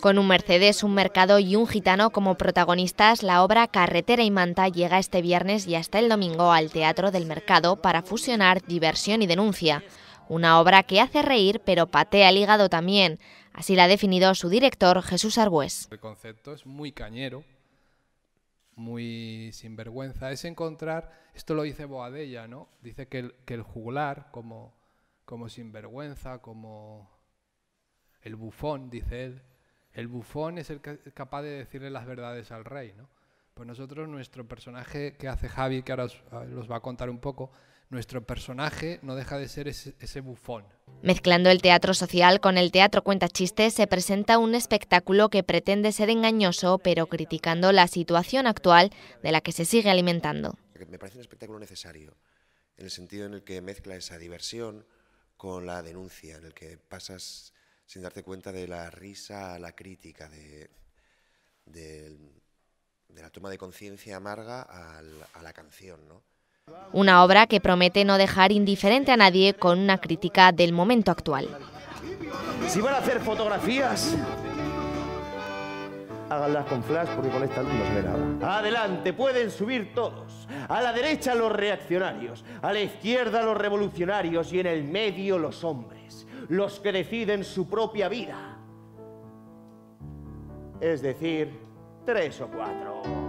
Con un Mercedes, un mercado y un gitano como protagonistas, la obra Carretera y Manta llega este viernes y hasta el domingo al Teatro del Mercado para fusionar diversión y denuncia. Una obra que hace reír pero patea el hígado también. Así la ha definido su director Jesús Arbués. El concepto es muy cañero, muy sinvergüenza. Es encontrar, esto lo dice Boadella, ¿no? Dice que el, juglar como, como sinvergüenza, como el bufón, dice él, el bufón es el que es capaz de decirle las verdades al rey, Pues nosotros, nuestro personaje que hace Javi, que ahora los va a contar un poco, nuestro personaje no deja de ser ese, ese, bufón. Mezclando el teatro social con el teatro cuenta chistes, se presenta un espectáculo que pretende ser engañoso, pero criticando la situación actual de la que se sigue alimentando. Me parece un espectáculo necesario, en el sentido en el que mezcla esa diversión con la denuncia, en el que pasas sin darte cuenta de la risa la crítica, de, de, la toma de conciencia amarga a la, a la canción, ¿no? Una obra que promete no dejar indiferente a nadie con una crítica del momento actual. Si van a hacer fotografías, Háganlas con flash porque con esta luz no se ve nada. Adelante, pueden subir todos. A la derecha los reaccionarios, a la izquierda los revolucionarios y en el medio los hombres, los que deciden su propia vida. Es decir, tres o cuatro.